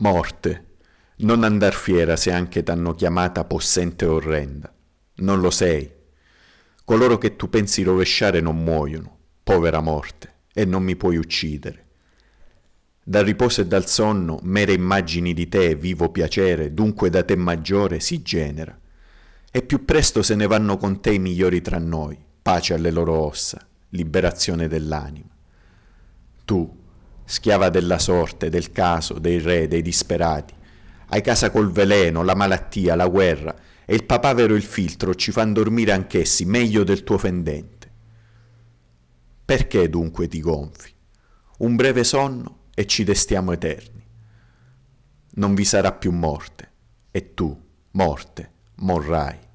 morte. Non andar fiera se anche t'hanno chiamata possente e orrenda. Non lo sei. Coloro che tu pensi rovesciare non muoiono, povera morte, e non mi puoi uccidere. Dal riposo e dal sonno, mere immagini di te, vivo piacere, dunque da te maggiore, si genera. E più presto se ne vanno con te i migliori tra noi, pace alle loro ossa, liberazione dell'anima. Tu, schiava della sorte, del caso, dei re, dei disperati. Hai casa col veleno, la malattia, la guerra, e il papavero e il filtro ci fanno dormire anch'essi meglio del tuo fendente. Perché dunque ti gonfi? Un breve sonno e ci destiamo eterni. Non vi sarà più morte, e tu, morte, morrai.